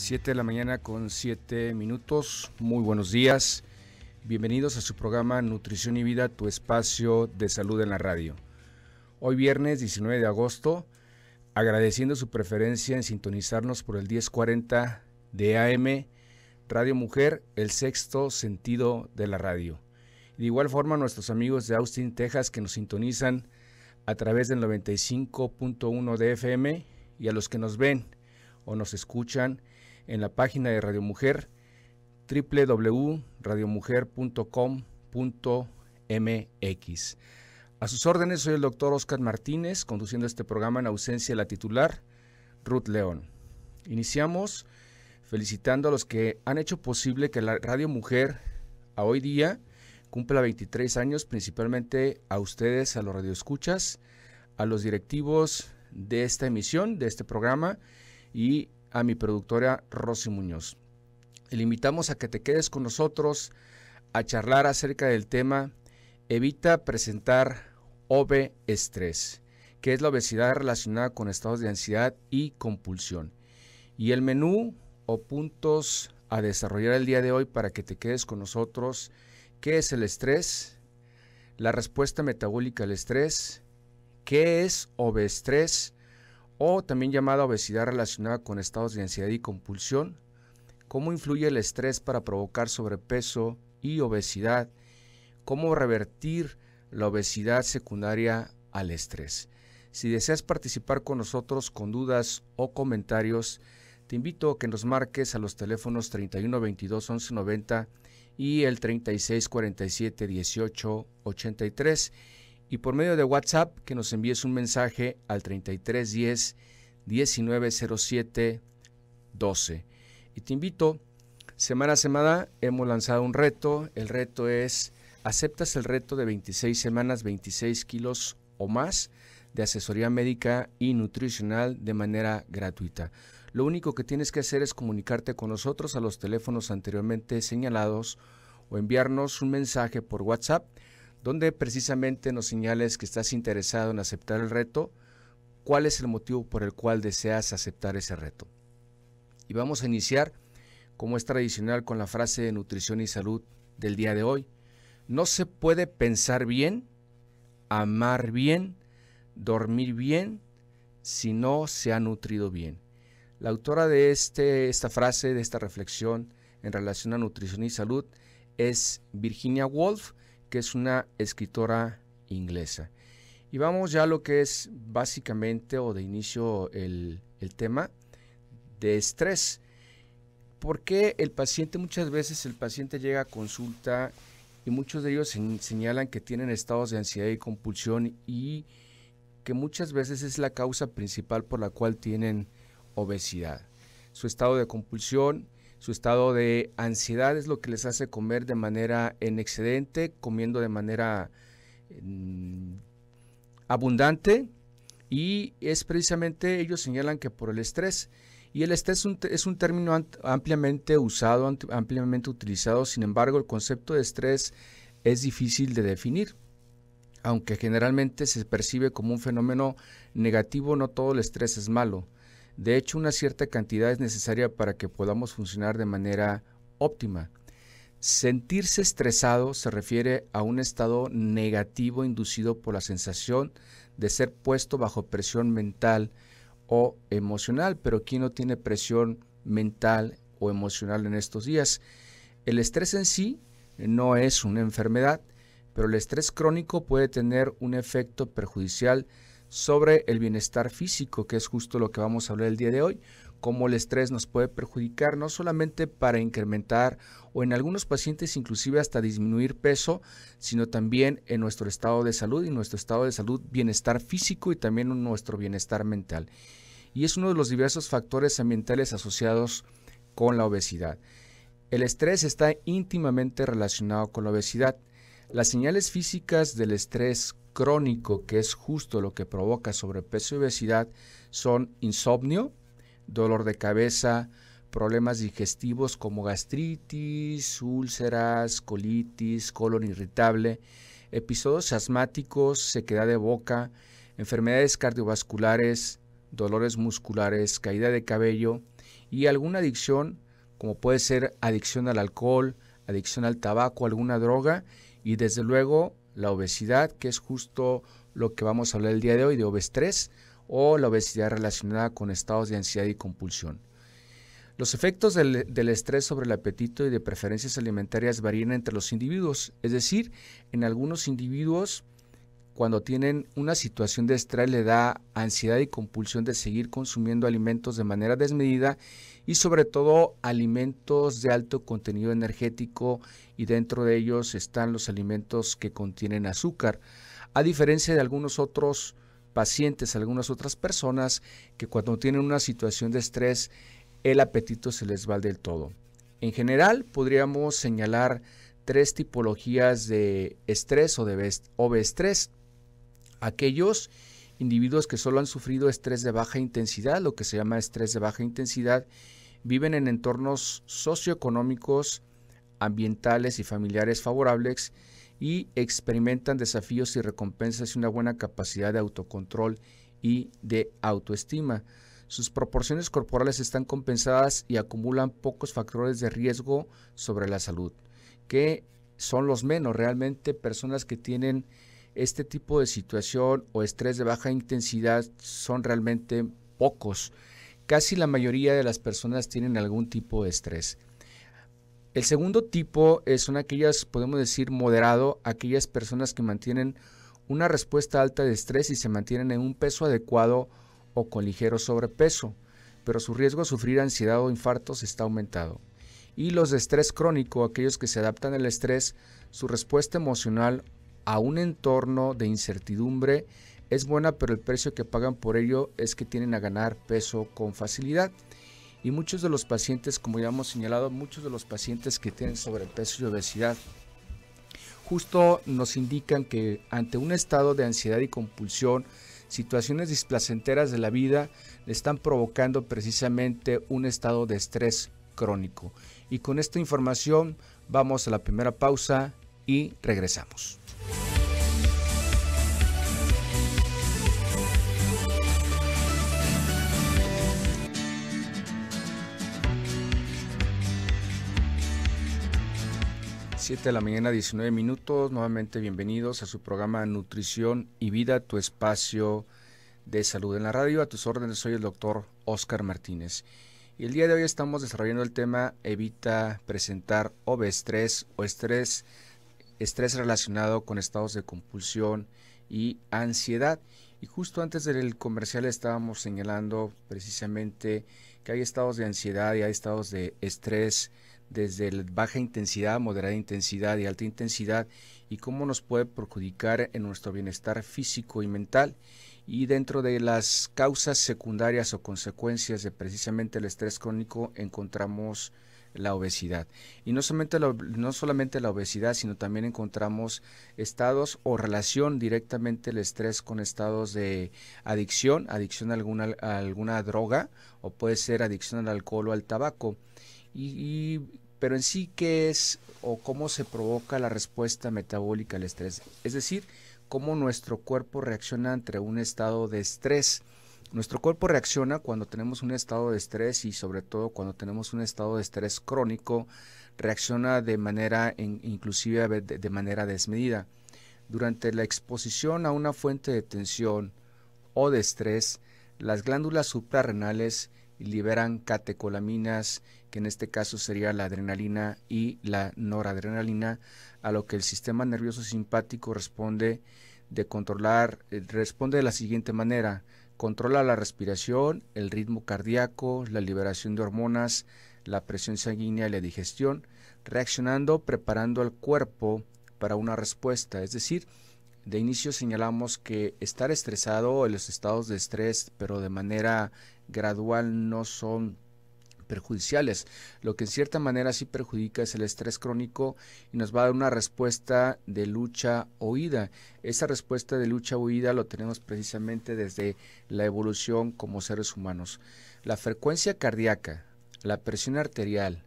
7 de la mañana con 7 minutos. Muy buenos días. Bienvenidos a su programa Nutrición y Vida, tu espacio de salud en la radio. Hoy viernes 19 de agosto, agradeciendo su preferencia en sintonizarnos por el 1040 de AM Radio Mujer, el sexto sentido de la radio. De igual forma, nuestros amigos de Austin, Texas, que nos sintonizan a través del 95.1 de FM y a los que nos ven o nos escuchan en la página de Radio Mujer www.radiomujer.com.mx. A sus órdenes soy el doctor Oscar Martínez, conduciendo este programa en ausencia de la titular, Ruth León. Iniciamos felicitando a los que han hecho posible que la Radio Mujer a hoy día cumpla 23 años, principalmente a ustedes, a los radioescuchas, a los directivos de esta emisión, de este programa y a mi productora Rosy Muñoz. le invitamos a que te quedes con nosotros a charlar acerca del tema Evita presentar OB estrés, que es la obesidad relacionada con estados de ansiedad y compulsión. Y el menú o puntos a desarrollar el día de hoy para que te quedes con nosotros, ¿qué es el estrés? La respuesta metabólica al estrés, ¿qué es obestrés? o también llamada obesidad relacionada con estados de ansiedad y compulsión, cómo influye el estrés para provocar sobrepeso y obesidad, cómo revertir la obesidad secundaria al estrés. Si deseas participar con nosotros con dudas o comentarios, te invito a que nos marques a los teléfonos 31 22 y el 36 47 18 83 y por medio de WhatsApp que nos envíes un mensaje al 3310 1907 12. Y te invito, semana a semana hemos lanzado un reto, el reto es, ¿aceptas el reto de 26 semanas, 26 kilos o más de asesoría médica y nutricional de manera gratuita? Lo único que tienes que hacer es comunicarte con nosotros a los teléfonos anteriormente señalados o enviarnos un mensaje por WhatsApp Dónde precisamente nos señales que estás interesado en aceptar el reto, cuál es el motivo por el cual deseas aceptar ese reto. Y vamos a iniciar, como es tradicional, con la frase de nutrición y salud del día de hoy. No se puede pensar bien, amar bien, dormir bien, si no se ha nutrido bien. La autora de este, esta frase, de esta reflexión en relación a nutrición y salud, es Virginia Woolf, que es una escritora inglesa. Y vamos ya a lo que es básicamente o de inicio el, el tema de estrés. Porque el paciente muchas veces el paciente llega a consulta y muchos de ellos señalan que tienen estados de ansiedad y compulsión y que muchas veces es la causa principal por la cual tienen obesidad. Su estado de compulsión su estado de ansiedad es lo que les hace comer de manera en excedente, comiendo de manera abundante. Y es precisamente, ellos señalan que por el estrés. Y el estrés es un, es un término ampliamente usado, ampliamente utilizado. Sin embargo, el concepto de estrés es difícil de definir. Aunque generalmente se percibe como un fenómeno negativo, no todo el estrés es malo. De hecho, una cierta cantidad es necesaria para que podamos funcionar de manera óptima. Sentirse estresado se refiere a un estado negativo inducido por la sensación de ser puesto bajo presión mental o emocional, pero ¿quién no tiene presión mental o emocional en estos días? El estrés en sí no es una enfermedad, pero el estrés crónico puede tener un efecto perjudicial sobre el bienestar físico, que es justo lo que vamos a hablar el día de hoy, cómo el estrés nos puede perjudicar no solamente para incrementar o en algunos pacientes inclusive hasta disminuir peso, sino también en nuestro estado de salud y nuestro estado de salud bienestar físico y también en nuestro bienestar mental. Y es uno de los diversos factores ambientales asociados con la obesidad. El estrés está íntimamente relacionado con la obesidad. Las señales físicas del estrés crónico, que es justo lo que provoca sobrepeso y obesidad, son insomnio, dolor de cabeza, problemas digestivos como gastritis, úlceras, colitis, colon irritable, episodios asmáticos, sequedad de boca, enfermedades cardiovasculares, dolores musculares, caída de cabello y alguna adicción como puede ser adicción al alcohol, adicción al tabaco, alguna droga y desde luego la obesidad, que es justo lo que vamos a hablar el día de hoy de obestrés o la obesidad relacionada con estados de ansiedad y compulsión. Los efectos del, del, estrés sobre el apetito y de preferencias alimentarias varían entre los individuos, es decir, en algunos individuos cuando tienen una situación de estrés le da ansiedad y compulsión de seguir consumiendo alimentos de manera desmedida y sobre todo alimentos de alto contenido energético y dentro de ellos están los alimentos que contienen azúcar, a diferencia de algunos otros pacientes, algunas otras personas que cuando tienen una situación de estrés el apetito se les va del todo. En general podríamos señalar tres tipologías de estrés o de obestrés aquellos individuos que solo han sufrido estrés de baja intensidad, lo que se llama estrés de baja intensidad, viven en entornos socioeconómicos, ambientales y familiares favorables y experimentan desafíos y recompensas y una buena capacidad de autocontrol y de autoestima. Sus proporciones corporales están compensadas y acumulan pocos factores de riesgo sobre la salud, que son los menos realmente personas que tienen este tipo de situación o estrés de baja intensidad son realmente pocos. Casi la mayoría de las personas tienen algún tipo de estrés. El segundo tipo son aquellas, podemos decir, moderado, aquellas personas que mantienen una respuesta alta de estrés y se mantienen en un peso adecuado o con ligero sobrepeso, pero su riesgo de sufrir ansiedad o infartos está aumentado. Y los de estrés crónico, aquellos que se adaptan al estrés, su respuesta emocional a un entorno de incertidumbre es buena, pero el precio que pagan por ello es que tienen a ganar peso con facilidad. Y muchos de los pacientes, como ya hemos señalado, muchos de los pacientes que tienen sobrepeso y obesidad, justo nos indican que ante un estado de ansiedad y compulsión, situaciones displacenteras de la vida le están provocando precisamente un estado de estrés crónico. Y con esta información vamos a la primera pausa y regresamos. 7 de la mañana, 19 minutos. Nuevamente bienvenidos a su programa Nutrición y Vida, tu espacio de salud en la radio. A tus órdenes, soy el doctor Oscar Martínez. Y el día de hoy estamos desarrollando el tema Evita presentar obestrés o estrés, estrés relacionado con estados de compulsión y ansiedad. Y justo antes del comercial estábamos señalando precisamente que hay estados de ansiedad y hay estados de estrés desde baja intensidad, moderada intensidad y alta intensidad y cómo nos puede perjudicar en nuestro bienestar físico y mental. Y dentro de las causas secundarias o consecuencias de precisamente el estrés crónico encontramos la obesidad. Y no solamente la, no solamente la obesidad, sino también encontramos estados o relación directamente el estrés con estados de adicción, adicción a alguna, alguna droga o puede ser adicción al alcohol o al tabaco. y pero en sí, ¿qué es o cómo se provoca la respuesta metabólica al estrés? Es decir, cómo nuestro cuerpo reacciona ante un estado de estrés. Nuestro cuerpo reacciona cuando tenemos un estado de estrés y sobre todo cuando tenemos un estado de estrés crónico, reacciona de manera inclusive de manera desmedida. Durante la exposición a una fuente de tensión o de estrés, las glándulas suprarrenales liberan catecolaminas que en este caso sería la adrenalina y la noradrenalina, a lo que el sistema nervioso simpático responde de controlar, eh, responde de la siguiente manera, controla la respiración, el ritmo cardíaco, la liberación de hormonas, la presión sanguínea y la digestión, reaccionando, preparando al cuerpo para una respuesta, es decir, de inicio señalamos que estar estresado, los estados de estrés, pero de manera gradual no son perjudiciales. Lo que en cierta manera sí perjudica es el estrés crónico y nos va a dar una respuesta de lucha oída. Esa respuesta de lucha oída lo tenemos precisamente desde la evolución como seres humanos. La frecuencia cardíaca, la presión arterial,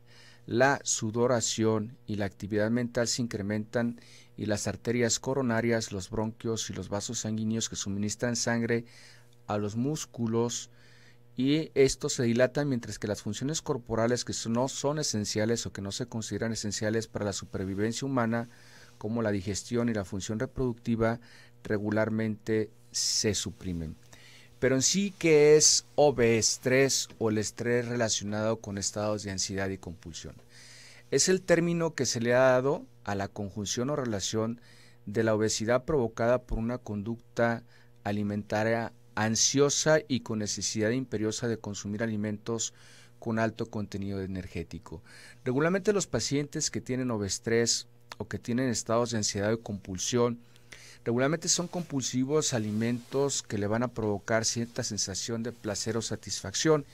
la sudoración y la actividad mental se incrementan y las arterias coronarias, los bronquios y los vasos sanguíneos que suministran sangre a los músculos, y esto se dilata mientras que las funciones corporales que no son esenciales o que no se consideran esenciales para la supervivencia humana, como la digestión y la función reproductiva, regularmente se suprimen. Pero en sí, ¿qué es estrés o el estrés relacionado con estados de ansiedad y compulsión? Es el término que se le ha dado a la conjunción o relación de la obesidad provocada por una conducta alimentaria ansiosa y con necesidad imperiosa de consumir alimentos con alto contenido energético. Regularmente los pacientes que tienen obestrés o que tienen estados de ansiedad o compulsión, regularmente son compulsivos alimentos que le van a provocar cierta sensación de placer o satisfacción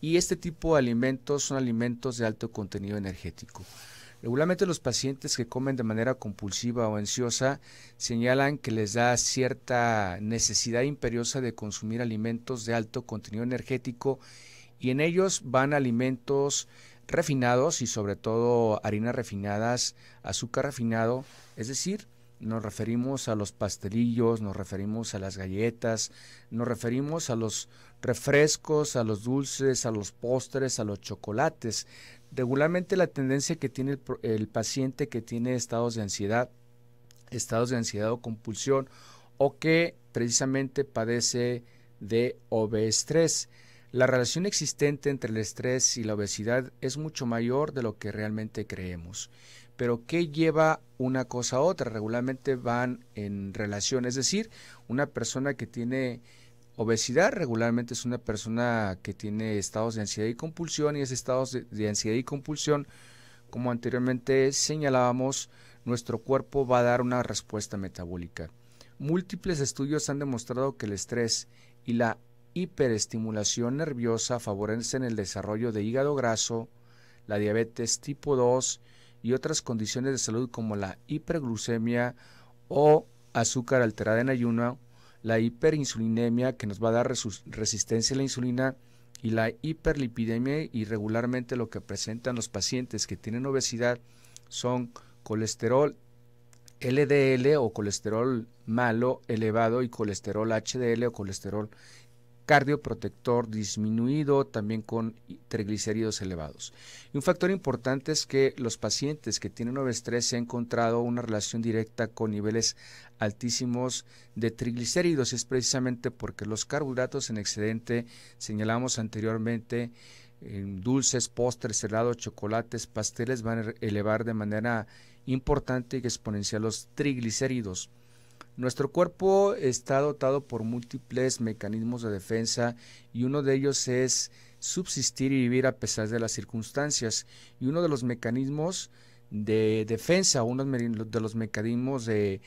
y este tipo de alimentos son alimentos de alto contenido energético. Regularmente los pacientes que comen de manera compulsiva o ansiosa señalan que les da cierta necesidad imperiosa de consumir alimentos de alto contenido energético y en ellos van alimentos refinados y sobre todo harinas refinadas, azúcar refinado, es decir, nos referimos a los pastelillos, nos referimos a las galletas, nos referimos a los refrescos, a los dulces, a los postres, a los chocolates. Regularmente la tendencia que tiene el, paciente que tiene estados de ansiedad, estados de ansiedad o compulsión, o que precisamente padece de obesidad La relación existente entre el estrés y la obesidad es mucho mayor de lo que realmente creemos. Pero ¿qué lleva una cosa a otra? Regularmente van en relación, es decir, una persona que tiene Obesidad regularmente es una persona que tiene estados de ansiedad y compulsión y es estados de, ansiedad y compulsión, como anteriormente señalábamos, nuestro cuerpo va a dar una respuesta metabólica. Múltiples estudios han demostrado que el estrés y la hiperestimulación nerviosa favorecen el desarrollo de hígado graso, la diabetes tipo 2 y otras condiciones de salud como la hiperglucemia o azúcar alterada en ayuno la hiperinsulinemia que nos va a dar resistencia a la insulina y la hiperlipidemia y regularmente lo que presentan los pacientes que tienen obesidad son colesterol LDL o colesterol malo elevado y colesterol HDL o colesterol cardioprotector disminuido, también con triglicéridos elevados. Y un factor importante es que los pacientes que tienen obesidad se ha encontrado una relación directa con niveles altísimos de triglicéridos. Es precisamente porque los carbohidratos en excedente, señalamos anteriormente, en dulces, postres, helados, chocolates, pasteles van a elevar de manera importante y exponencial los triglicéridos. Nuestro cuerpo está dotado por múltiples mecanismos de defensa y uno de ellos es subsistir y vivir a pesar de las circunstancias. Y uno de los mecanismos de defensa, uno de los mecanismos de,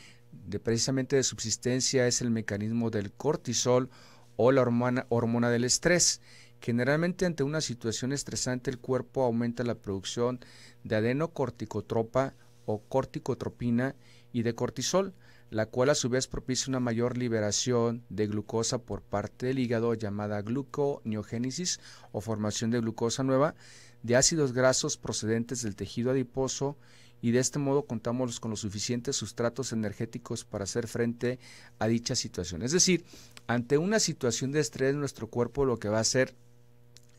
precisamente de subsistencia es el mecanismo del cortisol o la hormona, hormona del estrés. Generalmente ante una situación estresante el cuerpo aumenta la producción de adenocorticotropa o corticotropina y de cortisol, la cual a su vez propicia una mayor liberación de glucosa por parte del hígado llamada gluconeogénesis o formación de glucosa nueva, de ácidos grasos procedentes del tejido adiposo y de este modo contamos con los suficientes sustratos energéticos para hacer frente a dicha situación. Es decir, ante una situación de estrés nuestro cuerpo lo que va a hacer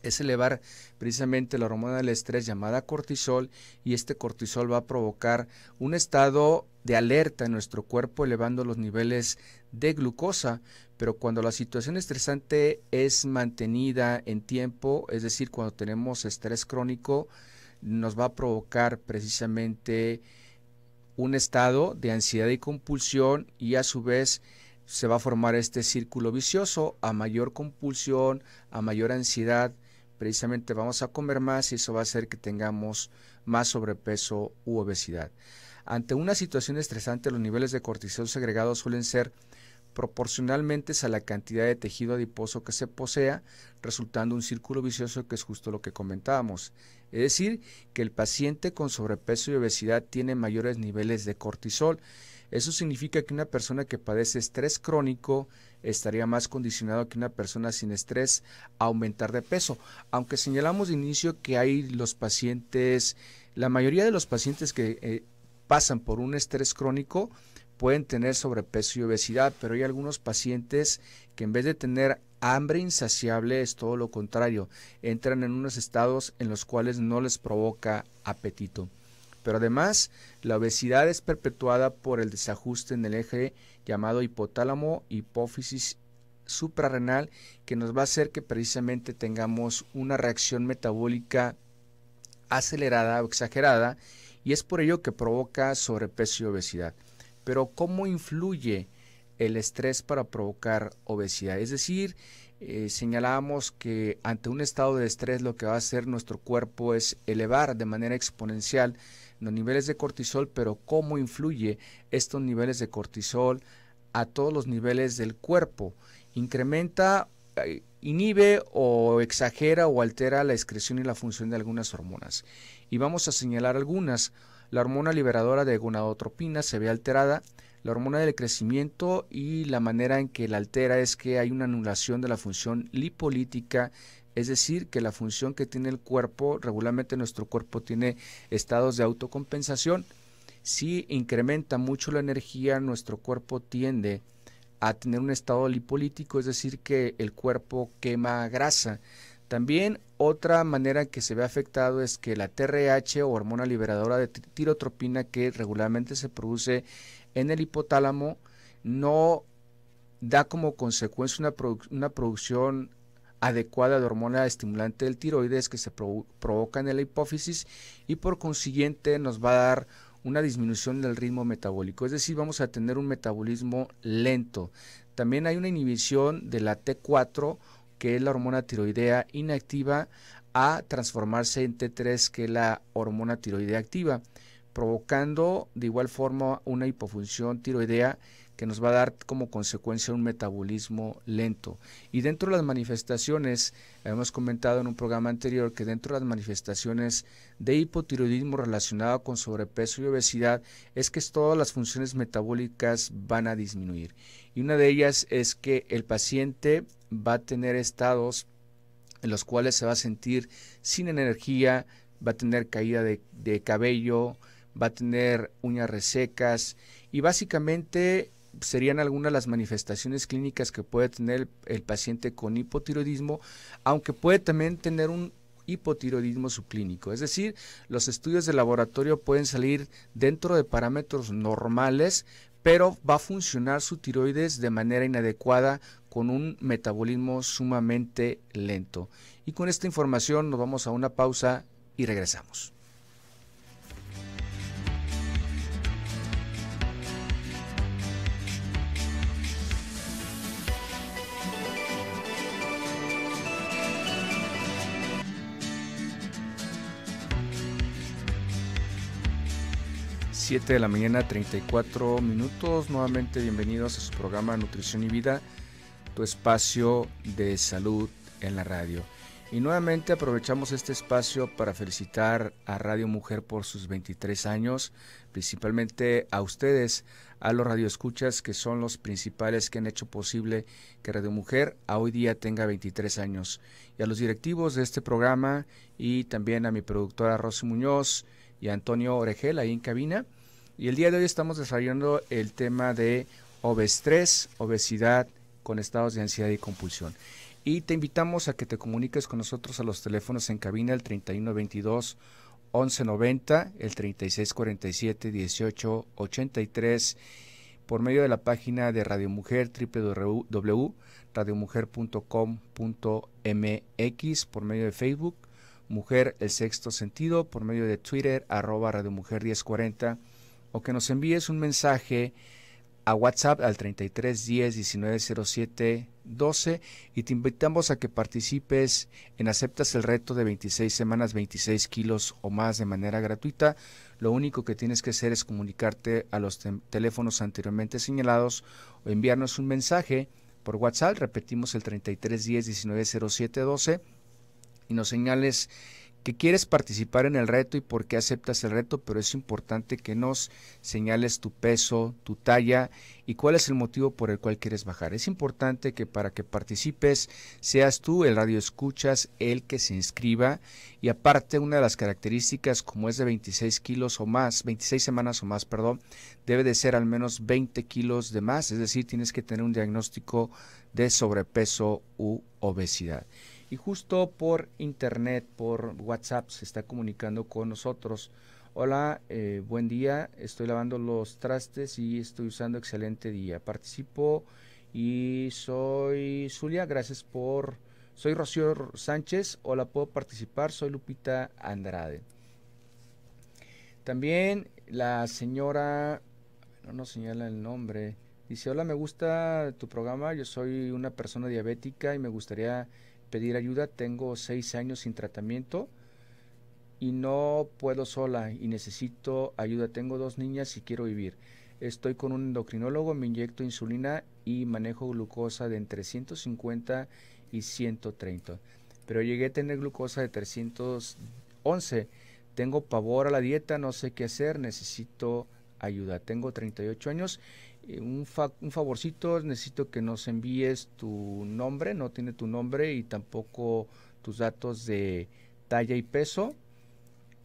es elevar precisamente la hormona del estrés llamada cortisol y este cortisol va a provocar un estado de alerta en nuestro cuerpo elevando los niveles de glucosa, pero cuando la situación estresante es mantenida en tiempo, es decir, cuando tenemos estrés crónico, nos va a provocar precisamente un estado de ansiedad y compulsión y a su vez se va a formar este círculo vicioso a mayor compulsión, a mayor ansiedad, precisamente vamos a comer más y eso va a hacer que tengamos más sobrepeso u obesidad. Ante una situación estresante, los niveles de cortisol segregados suelen ser proporcionalmente a la cantidad de tejido adiposo que se posea, resultando un círculo vicioso que es justo lo que comentábamos. Es decir, que el paciente con sobrepeso y obesidad tiene mayores niveles de cortisol. Eso significa que una persona que padece estrés crónico estaría más condicionado que una persona sin estrés a aumentar de peso. Aunque señalamos de inicio que hay los pacientes, la mayoría de los pacientes que eh, pasan por un estrés crónico, pueden tener sobrepeso y obesidad, pero hay algunos pacientes que en vez de tener hambre insaciable es todo lo contrario, entran en unos estados en los cuales no les provoca apetito. Pero además, la obesidad es perpetuada por el desajuste en el eje llamado hipotálamo, hipófisis suprarrenal, que nos va a hacer que precisamente tengamos una reacción metabólica acelerada o exagerada, y es por ello que provoca sobrepeso y obesidad. Pero ¿cómo influye el estrés para provocar obesidad? Es decir, señalamos eh, señalábamos que ante un estado de estrés lo que va a hacer nuestro cuerpo es elevar de manera exponencial los niveles de cortisol, pero ¿cómo influye estos niveles de cortisol a todos los niveles del cuerpo? Incrementa eh, inhibe o exagera o altera la excreción y la función de algunas hormonas. Y vamos a señalar algunas. La hormona liberadora de gonadotropina se ve alterada, la hormona del crecimiento y la manera en que la altera es que hay una anulación de la función lipolítica, es decir, que la función que tiene el cuerpo, regularmente nuestro cuerpo tiene estados de autocompensación, si incrementa mucho la energía, nuestro cuerpo tiende a tener un estado lipolítico, es decir, que el cuerpo quema grasa. También otra manera que se ve afectado es que la TRH o hormona liberadora de tirotropina que regularmente se produce en el hipotálamo no da como consecuencia una, producción adecuada de hormona estimulante del tiroides que se provoca en la hipófisis y por consiguiente nos va a dar una disminución del ritmo metabólico, es decir, vamos a tener un metabolismo lento. También hay una inhibición de la T4, que es la hormona tiroidea inactiva, a transformarse en T3, que es la hormona tiroidea activa, provocando de igual forma una hipofunción tiroidea que nos va a dar como consecuencia un metabolismo lento. Y dentro de las manifestaciones, hemos comentado en un programa anterior que dentro de las manifestaciones de hipotiroidismo relacionado con sobrepeso y obesidad es que todas las funciones metabólicas van a disminuir. Y una de ellas es que el paciente va a tener estados en los cuales se va a sentir sin energía, va a tener caída de, de cabello, va a tener uñas resecas y básicamente serían algunas las manifestaciones clínicas que puede tener el, paciente con hipotiroidismo, aunque puede también tener un hipotiroidismo subclínico. Es decir, los estudios de laboratorio pueden salir dentro de parámetros normales, pero va a funcionar su tiroides de manera inadecuada con un metabolismo sumamente lento. Y con esta información nos vamos a una pausa y regresamos. 7 de la mañana, 34 minutos. Nuevamente bienvenidos a su programa Nutrición y Vida, tu espacio de salud en la radio. Y nuevamente aprovechamos este espacio para felicitar a Radio Mujer por sus 23 años, principalmente a ustedes, a los radioescuchas que son los principales que han hecho posible que Radio Mujer a hoy día tenga 23 años, y a los directivos de este programa y también a mi productora Rosy Muñoz, y Antonio Oregel ahí en cabina. Y el día de hoy estamos desarrollando el tema de obestrés, obesidad con estados de ansiedad y compulsión. Y te invitamos a que te comuniques con nosotros a los teléfonos en cabina el 3122 1190, el 3647 1883 por medio de la página de Radio Mujer www.radiomujer.com.mx por medio de Facebook Mujer El Sexto Sentido por medio de Twitter arroba Radio Mujer 1040 o que nos envíes un mensaje a WhatsApp al 33 10 19 07 12 y te invitamos a que participes en Aceptas el Reto de 26 semanas, 26 kilos o más de manera gratuita. Lo único que tienes que hacer es comunicarte a los teléfonos anteriormente señalados o enviarnos un mensaje por WhatsApp. Repetimos el 33 10 19 12 y nos señales que quieres participar en el reto y por qué aceptas el reto, pero es importante que nos señales tu peso, tu talla y cuál es el motivo por el cual quieres bajar. Es importante que para que participes seas tú el radio escuchas, el que se inscriba y aparte una de las características como es de 26 kilos o más, 26 semanas o más, perdón, debe de ser al menos 20 kilos de más, es decir, tienes que tener un diagnóstico de sobrepeso u obesidad. Y justo por internet, por WhatsApp, se está comunicando con nosotros. Hola, eh, buen día, estoy lavando los trastes y estoy usando excelente día. Participo y soy Zulia, gracias por... Soy Rocío Sánchez, hola, puedo participar, soy Lupita Andrade. También la señora, no nos señala el nombre, dice, hola, me gusta tu programa, yo soy una persona diabética y me gustaría pedir ayuda. Tengo seis años sin tratamiento y no puedo sola y necesito ayuda. Tengo dos niñas y quiero vivir. Estoy con un endocrinólogo, me inyecto insulina y manejo glucosa de entre 150 y 130. Pero llegué a tener glucosa de 311. Tengo pavor a la dieta, no sé qué hacer, necesito ayuda. Tengo 38 años eh, un, favorcito, necesito que nos envíes tu nombre, no tiene tu nombre y tampoco tus datos de talla y peso.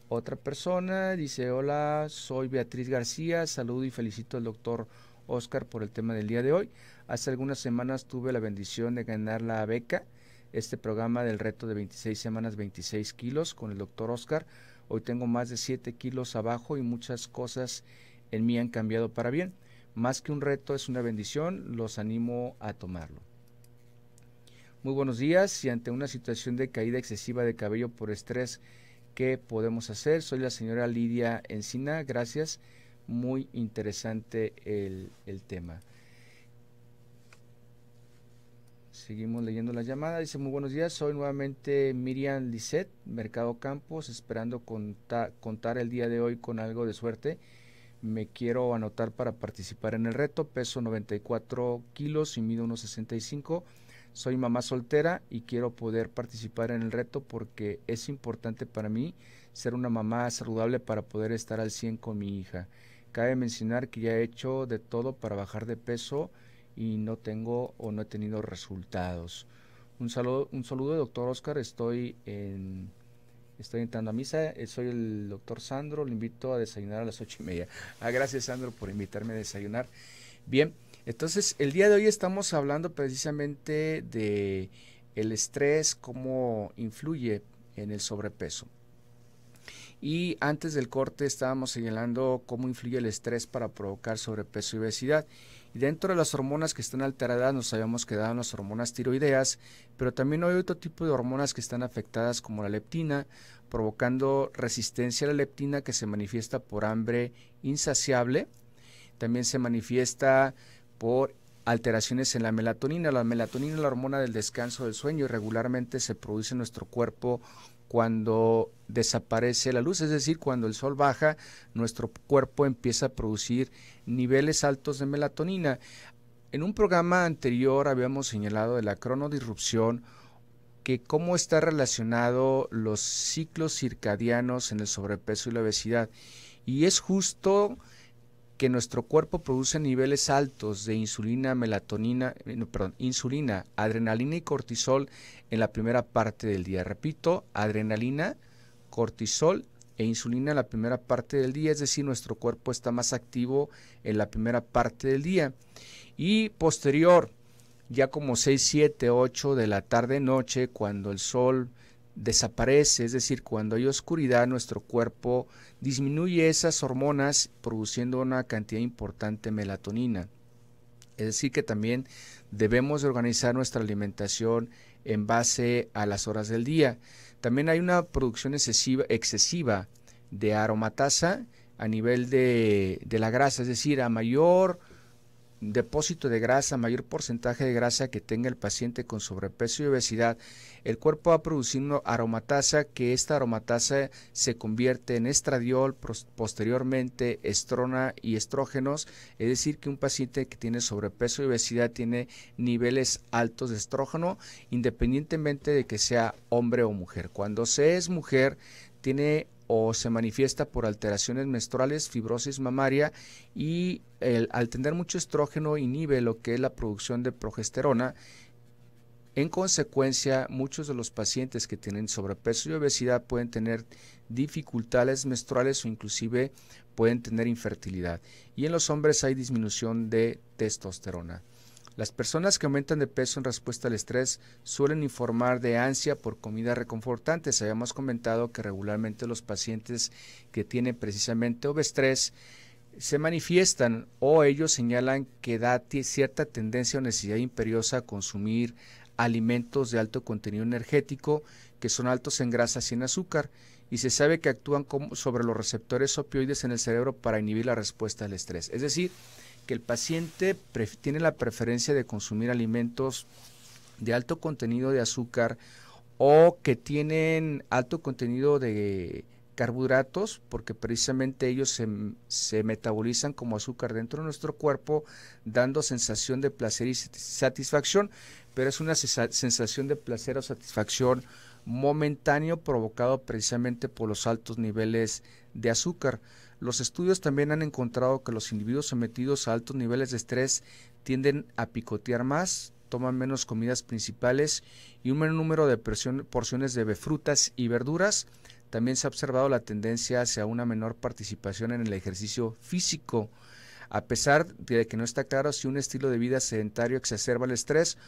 Otra persona dice, hola, soy Beatriz García, saludo y felicito al doctor Oscar por el tema del día de hoy. Hace algunas semanas tuve la bendición de ganar la beca, este programa del reto de 26 semanas, 26 kilos con el doctor Oscar. Hoy tengo más de 7 kilos abajo y muchas cosas en mí han cambiado para bien. Más que un reto es una bendición, los animo a tomarlo. Muy buenos días, Y ante una situación de caída excesiva de cabello por estrés, ¿qué podemos hacer? Soy la señora Lidia Encina, gracias, muy interesante el, tema. Seguimos leyendo la llamada. Dice, muy buenos días. Soy nuevamente Miriam Lisset, Mercado Campos, esperando contar el día de hoy con algo de suerte me quiero anotar para participar en el reto. Peso 94 kilos y mido 1.65. Soy mamá soltera y quiero poder participar en el reto porque es importante para mí ser una mamá saludable para poder estar al 100 con mi hija. Cabe mencionar que ya he hecho de todo para bajar de peso y no tengo o no he tenido resultados. Un saludo, un saludo doctor Oscar. Estoy en Estoy entrando a misa. Eh, soy el doctor Sandro. le invito a desayunar a las ocho y media. Ah, gracias, Sandro, por invitarme a desayunar. Bien, entonces el día de hoy estamos hablando precisamente de el estrés, cómo influye en el sobrepeso. Y antes del corte estábamos señalando cómo influye el estrés para provocar sobrepeso y obesidad dentro de las hormonas que están alteradas nos habíamos quedado en las hormonas tiroideas, pero también hay otro tipo de hormonas que están afectadas como la leptina, provocando resistencia a la leptina que se manifiesta por hambre insaciable. También se manifiesta por alteraciones en la melatonina. La melatonina es la hormona del descanso del sueño y regularmente se produce en nuestro cuerpo cuando desaparece la luz, es decir, cuando el sol baja, nuestro cuerpo empieza a producir niveles altos de melatonina. En un programa anterior habíamos señalado de la cronodisrupción, que cómo está relacionado los ciclos circadianos en el sobrepeso y la obesidad. Y es justo que nuestro cuerpo produce niveles altos de insulina, melatonina, eh, perdón, insulina, adrenalina y cortisol en la primera parte del día. Repito, adrenalina, cortisol e insulina en la primera parte del día, es decir, nuestro cuerpo está más activo en la primera parte del día. Y posterior, ya como 6, 7, 8 de la tarde-noche, cuando el sol desaparece, es decir, cuando hay oscuridad nuestro cuerpo disminuye esas hormonas produciendo una cantidad importante de melatonina. Es decir, que también debemos organizar nuestra alimentación en base a las horas del día. También hay una producción excesiva, de aromatasa a nivel de, de la grasa, es decir, a mayor depósito de grasa, mayor porcentaje de grasa que tenga el paciente con sobrepeso y obesidad, el cuerpo va produciendo aromatasa, que esta aromatasa se convierte en estradiol, posteriormente estrona y estrógenos, es decir, que un paciente que tiene sobrepeso y obesidad tiene niveles altos de estrógeno, independientemente de que sea hombre o mujer. Cuando se es mujer, tiene o se manifiesta por alteraciones menstruales, fibrosis mamaria y al tener mucho estrógeno inhibe lo que es la producción de progesterona. En consecuencia, muchos de los pacientes que tienen sobrepeso y obesidad pueden tener dificultades menstruales o inclusive pueden tener infertilidad. Y en los hombres hay disminución de testosterona. Las personas que aumentan de peso en respuesta al estrés suelen informar de ansia por comida reconfortante. Habíamos comentado que regularmente los pacientes que tienen precisamente obestrés se manifiestan o ellos señalan que da cierta tendencia o necesidad imperiosa a consumir alimentos de alto contenido energético que son altos en grasas y en azúcar y se sabe que actúan como sobre los receptores opioides en el cerebro para inhibir la respuesta al estrés. Es decir, que el paciente tiene la preferencia de consumir alimentos de alto contenido de azúcar o que tienen alto contenido de carbohidratos porque precisamente ellos se, se, metabolizan como azúcar dentro de nuestro cuerpo dando sensación de placer y satisfacción pero es una sensación de placer o satisfacción momentáneo provocado precisamente por los altos niveles de azúcar los estudios también han encontrado que los individuos sometidos a altos niveles de estrés tienden a picotear más, toman menos comidas principales y un menor número de porciones de frutas y verduras. También se ha observado la tendencia hacia una menor participación en el ejercicio físico, a pesar de que no está claro si un estilo de vida sedentario exacerba el estrés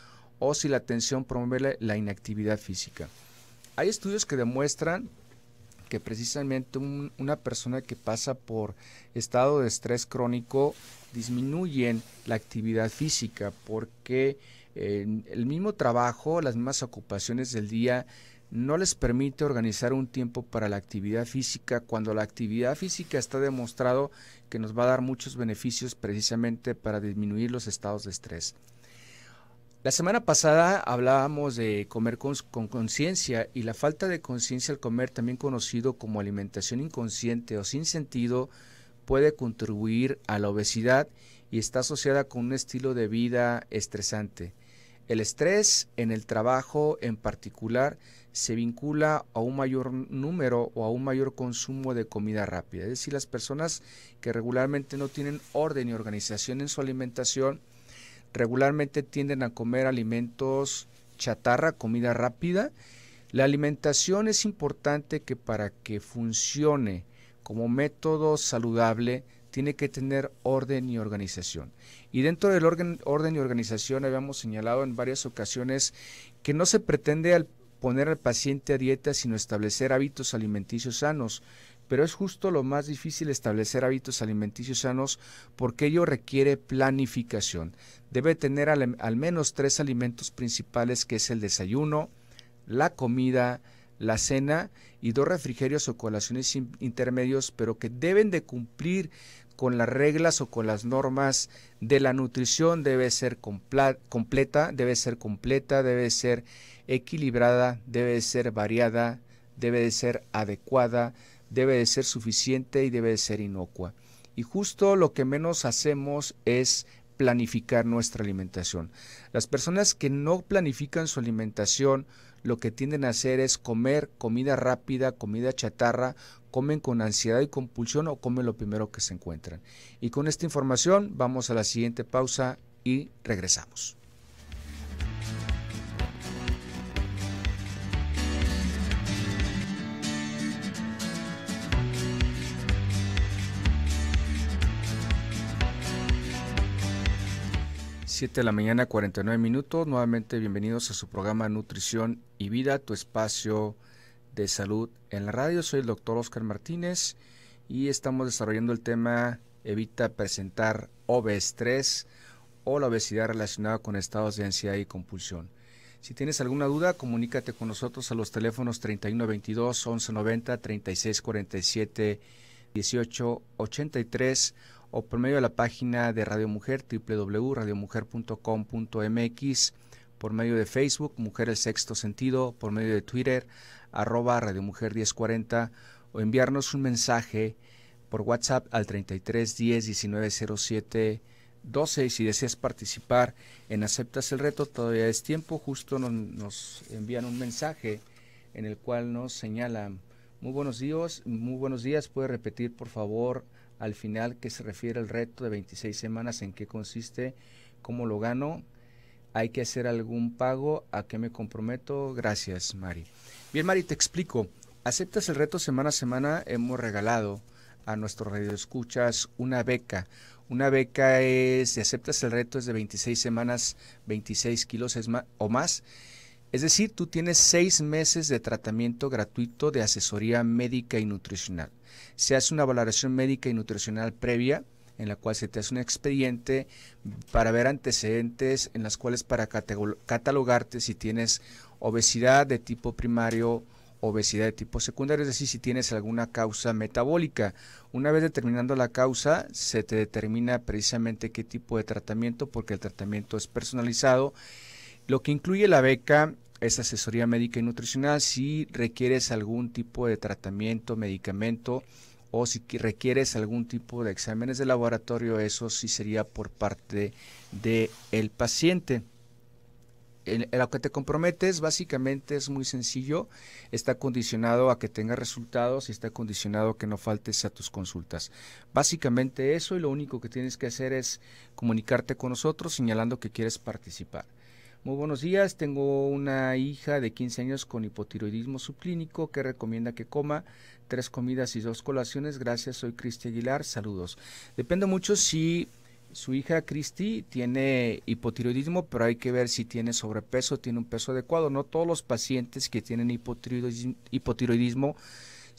o si la tensión promueve la inactividad física. Hay estudios que demuestran que precisamente una persona que pasa por estado de estrés crónico disminuyen la actividad física porque eh, el mismo trabajo, las mismas ocupaciones del día no les permite organizar un tiempo para la actividad física cuando la actividad física está demostrado que nos va a dar muchos beneficios precisamente para disminuir los estados de estrés. La semana pasada hablábamos de comer con conciencia y la falta de conciencia al comer, también conocido como alimentación inconsciente o sin sentido, puede contribuir a la obesidad y está asociada con un estilo de vida estresante. El estrés en el trabajo en particular se vincula a un mayor número o a un mayor consumo de comida rápida. Es decir, las personas que regularmente no tienen orden y organización en su alimentación regularmente tienden a comer alimentos chatarra, comida rápida. La alimentación es importante que para que funcione como método saludable tiene que tener orden y organización. Y dentro del orden, y organización habíamos señalado en varias ocasiones que no se pretende al poner al paciente a dieta, sino establecer hábitos alimenticios sanos pero es justo lo más difícil establecer hábitos alimenticios sanos porque ello requiere planificación. Debe tener al, menos tres alimentos principales que es el desayuno, la comida, la cena y dos refrigerios o colaciones intermedios, pero que deben de cumplir con las reglas o con las normas de la nutrición debe ser completa, debe ser completa, debe ser equilibrada, debe ser variada, debe ser adecuada, debe de ser suficiente y debe de ser inocua. Y justo lo que menos hacemos es planificar nuestra alimentación. Las personas que no planifican su alimentación lo que tienden a hacer es comer comida rápida, comida chatarra, comen con ansiedad y compulsión o comen lo primero que se encuentran. Y con esta información vamos a la siguiente pausa y regresamos. 7 de la mañana, 49 minutos. Nuevamente bienvenidos a su programa Nutrición y Vida, tu espacio de salud en la radio. Soy el doctor Oscar Martínez y estamos desarrollando el tema Evita presentar obesidad o la obesidad relacionada con estados de ansiedad y compulsión. Si tienes alguna duda, comunícate con nosotros a los teléfonos 3122 1190 3647 1883 o por medio de la página de Radio Mujer, www.radiomujer.com.mx, por medio de Facebook, Mujer el Sexto Sentido, por medio de Twitter, arroba Radio Mujer 1040, o enviarnos un mensaje por WhatsApp al 33 10 19 07 12. Y si deseas participar en Aceptas el Reto, todavía es tiempo. Justo nos envían un mensaje en el cual nos señalan. Muy buenos días, muy buenos días. Puede repetir, por favor, al final ¿qué se refiere al reto de 26 semanas, en qué consiste, cómo lo gano, hay que hacer algún pago, a qué me comprometo. Gracias, Mari. Bien, Mari, te explico. Aceptas el reto semana a semana, hemos regalado a nuestro Radio Escuchas una beca. Una beca es, si aceptas el reto, es de 26 semanas, 26 kilos o más. Es decir, tú tienes seis meses de tratamiento gratuito de asesoría médica y nutricional se hace una valoración médica y nutricional previa en la cual se te hace un expediente para ver antecedentes en las cuales para catalogarte si tienes obesidad de tipo primario, obesidad de tipo secundario, es decir, si tienes alguna causa metabólica. Una vez determinando la causa, se te determina precisamente qué tipo de tratamiento, porque el tratamiento es personalizado. Lo que incluye la beca esa asesoría médica y nutricional. Si requieres algún tipo de tratamiento, medicamento o si requieres algún tipo de exámenes de laboratorio, eso sí sería por parte del el paciente. En lo que te comprometes básicamente es muy sencillo, está condicionado a que tengas resultados y está condicionado a que no faltes a tus consultas. Básicamente eso y lo único que tienes que hacer es comunicarte con nosotros señalando que quieres participar. Muy buenos días, tengo una hija de 15 años con hipotiroidismo subclínico que recomienda que coma tres comidas y dos colaciones. Gracias, soy Cristi Aguilar, saludos. Depende mucho si su hija Cristi tiene hipotiroidismo, pero hay que ver si tiene sobrepeso, tiene un peso adecuado. No todos los pacientes que tienen hipotiroidismo, hipotiroidismo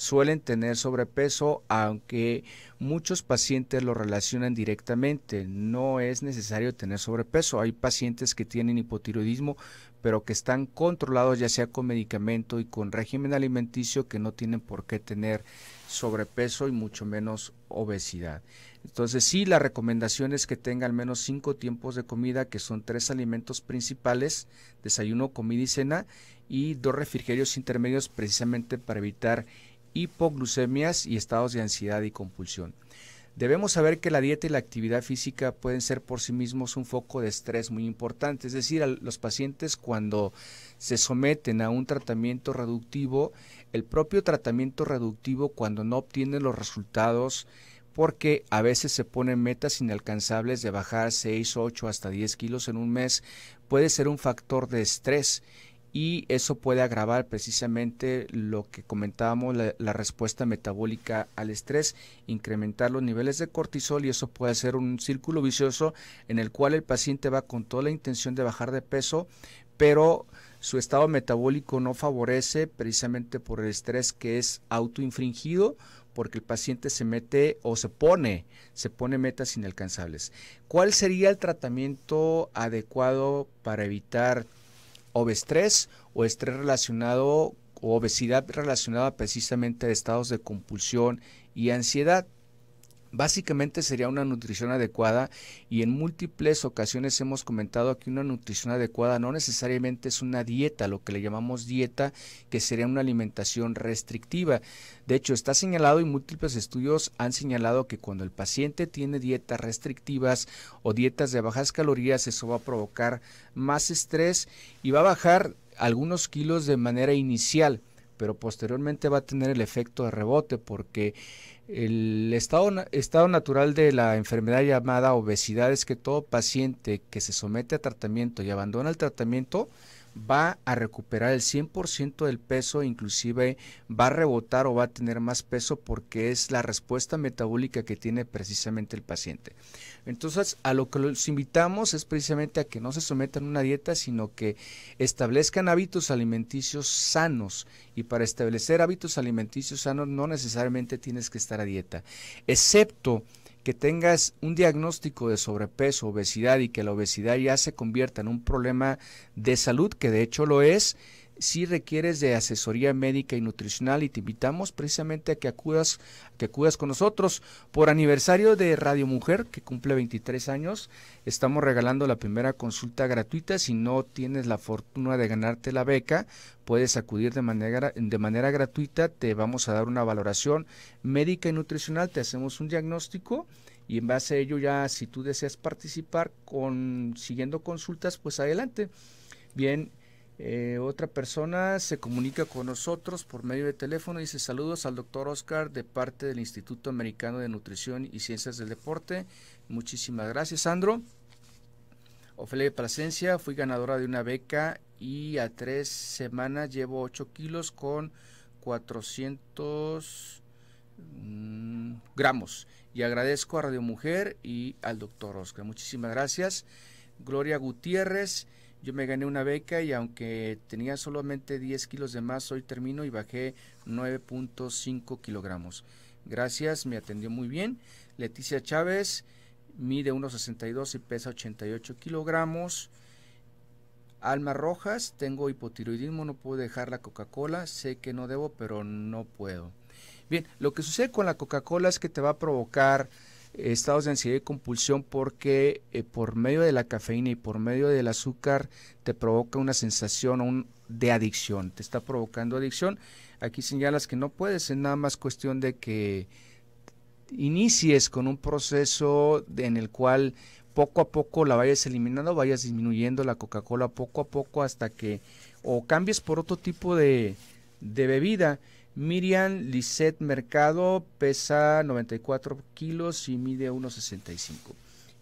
suelen tener sobrepeso, aunque muchos pacientes lo relacionan directamente. No es necesario tener sobrepeso. Hay pacientes que tienen hipotiroidismo, pero que están controlados ya sea con medicamento y con régimen alimenticio que no tienen por qué tener sobrepeso y mucho menos obesidad. Entonces sí, la recomendación es que tenga al menos cinco tiempos de comida, que son tres alimentos principales, desayuno, comida y cena, y dos refrigerios intermedios precisamente para evitar hipoglucemias y estados de ansiedad y compulsión. Debemos saber que la dieta y la actividad física pueden ser por sí mismos un foco de estrés muy importante, es decir, a los pacientes cuando se someten a un tratamiento reductivo, el propio tratamiento reductivo cuando no obtienen los resultados porque a veces se ponen metas inalcanzables de bajar 6, 8 hasta 10 kilos en un mes, puede ser un factor de estrés y eso puede agravar precisamente lo que comentábamos, la, respuesta metabólica al estrés, incrementar los niveles de cortisol y eso puede ser un círculo vicioso en el cual el paciente va con toda la intención de bajar de peso, pero su estado metabólico no favorece precisamente por el estrés que es autoinfringido porque el paciente se mete o se pone, se pone metas inalcanzables. ¿Cuál sería el tratamiento adecuado para evitar estrés o estrés relacionado o obesidad relacionada precisamente a estados de compulsión y ansiedad. Básicamente sería una nutrición adecuada y en múltiples ocasiones hemos comentado que una nutrición adecuada no necesariamente es una dieta, lo que le llamamos dieta, que sería una alimentación restrictiva. De hecho, está señalado y múltiples estudios han señalado que cuando el paciente tiene dietas restrictivas o dietas de bajas calorías, eso va a provocar más estrés y va a bajar algunos kilos de manera inicial pero posteriormente va a tener el efecto de rebote porque el estado, estado natural de la enfermedad llamada obesidad es que todo paciente que se somete a tratamiento y abandona el tratamiento, va a recuperar el 100% del peso, e inclusive va a rebotar o va a tener más peso porque es la respuesta metabólica que tiene precisamente el paciente. Entonces, a lo que los invitamos es precisamente a que no se sometan a una dieta, sino que establezcan hábitos alimenticios sanos. Y para establecer hábitos alimenticios sanos no necesariamente tienes que estar a dieta, excepto que tengas un diagnóstico de sobrepeso, obesidad y que la obesidad ya se convierta en un problema de salud, que de hecho lo es, si requieres de asesoría médica y nutricional y te invitamos precisamente a que acudas, que acudas con nosotros por aniversario de Radio Mujer que cumple 23 años. Estamos regalando la primera consulta gratuita. Si no tienes la fortuna de ganarte la beca, puedes acudir de manera, de manera gratuita. Te vamos a dar una valoración médica y nutricional. Te hacemos un diagnóstico y en base a ello ya si tú deseas participar con siguiendo consultas pues adelante bien eh, otra persona se comunica con nosotros por medio de teléfono y dice saludos al doctor Oscar de parte del Instituto Americano de Nutrición y Ciencias del Deporte. Muchísimas gracias, Sandro. Ofelia Plasencia, fui ganadora de una beca y a tres semanas llevo 8 kilos con 400 mm, gramos. Y agradezco a Radio Mujer y al doctor Oscar. Muchísimas gracias. Gloria Gutiérrez. Yo me gané una beca y aunque tenía solamente 10 kilos de más, hoy termino y bajé 9.5 kilogramos. Gracias, me atendió muy bien. Leticia Chávez mide 1,62 y pesa 88 kilogramos. Alma Rojas, tengo hipotiroidismo, no puedo dejar la Coca-Cola, sé que no debo, pero no puedo. Bien, lo que sucede con la Coca-Cola es que te va a provocar estados de ansiedad y compulsión porque eh, por medio de la cafeína y por medio del azúcar te provoca una sensación de adicción, te está provocando adicción. Aquí señalas que no puedes, es nada más cuestión de que inicies con un proceso en el cual poco a poco la vayas eliminando, vayas disminuyendo la Coca-Cola poco a poco hasta que o cambies por otro tipo de, de bebida Miriam Lisset Mercado pesa 94 kilos y mide 1,65.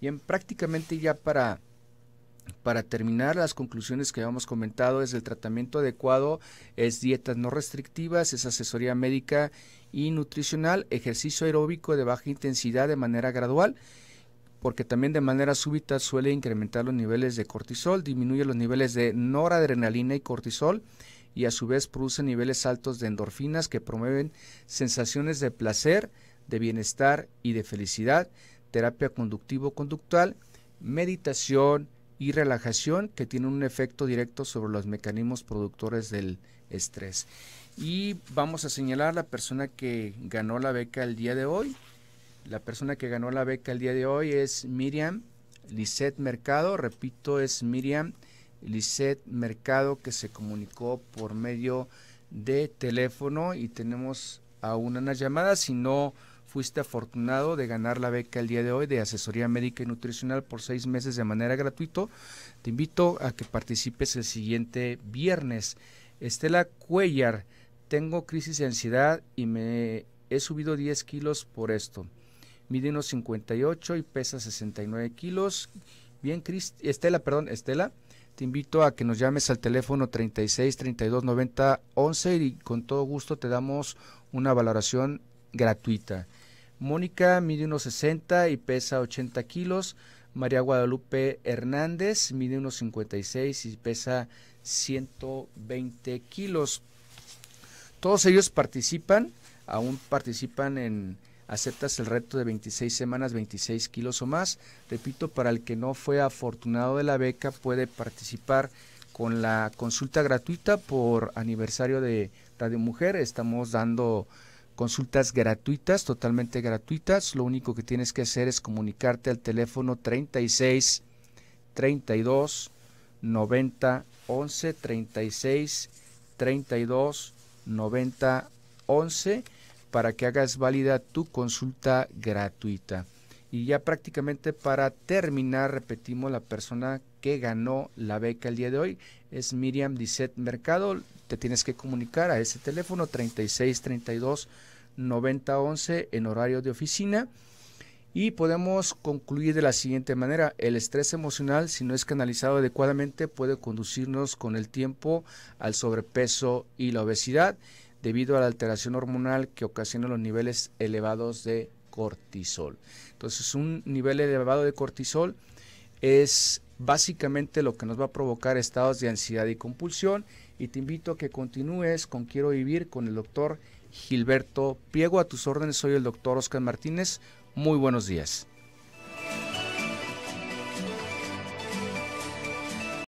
Y en prácticamente ya para, para terminar, las conclusiones que habíamos comentado es el tratamiento adecuado, es dietas no restrictivas, es asesoría médica y nutricional, ejercicio aeróbico de baja intensidad de manera gradual porque también de manera súbita suele incrementar los niveles de cortisol, disminuye los niveles de noradrenalina y cortisol, y a su vez produce niveles altos de endorfinas que promueven sensaciones de placer, de bienestar y de felicidad, terapia conductivo-conductual, meditación y relajación que tienen un efecto directo sobre los mecanismos productores del estrés. Y vamos a señalar la persona que ganó la beca el día de hoy. La persona que ganó la beca el día de hoy es Miriam Lisette Mercado. Repito, es Miriam Lisset Mercado, que se comunicó por medio de teléfono y tenemos aún una llamada. Si no fuiste afortunado de ganar la beca el día de hoy de asesoría médica y nutricional por seis meses de manera gratuita, te invito a que participes el siguiente viernes. Estela Cuellar, tengo crisis de ansiedad y me he subido 10 kilos por esto. Mide unos 58 y pesa 69 kilos. Bien, Estela, perdón, Estela te invito a que nos llames al teléfono 36 32 90 11 y con todo gusto te damos una valoración gratuita. Mónica mide unos 60 y pesa 80 kilos. María Guadalupe Hernández mide unos 56 y pesa 120 kilos. Todos ellos participan, aún participan en, aceptas el reto de 26 semanas, 26 kilos o más. Repito, para el que no fue afortunado de la beca puede participar con la consulta gratuita por aniversario de Radio Mujer. Estamos dando consultas gratuitas, totalmente gratuitas. Lo único que tienes que hacer es comunicarte al teléfono 36 32 90 11 36 32 90 11 para que hagas válida tu consulta gratuita. Y ya prácticamente para terminar, repetimos, la persona que ganó la beca el día de hoy es Miriam Disset Mercado. Te tienes que comunicar a ese teléfono 3632 9011 en horario de oficina. Y podemos concluir de la siguiente manera, el estrés emocional, si no es canalizado adecuadamente, puede conducirnos con el tiempo al sobrepeso y la obesidad debido a la alteración hormonal que ocasiona los niveles elevados de cortisol. Entonces, un nivel elevado de cortisol es básicamente lo que nos va a provocar estados de ansiedad y compulsión. Y te invito a que continúes con Quiero Vivir con el doctor Gilberto Piego. A tus órdenes, soy el doctor Oscar Martínez. Muy buenos días.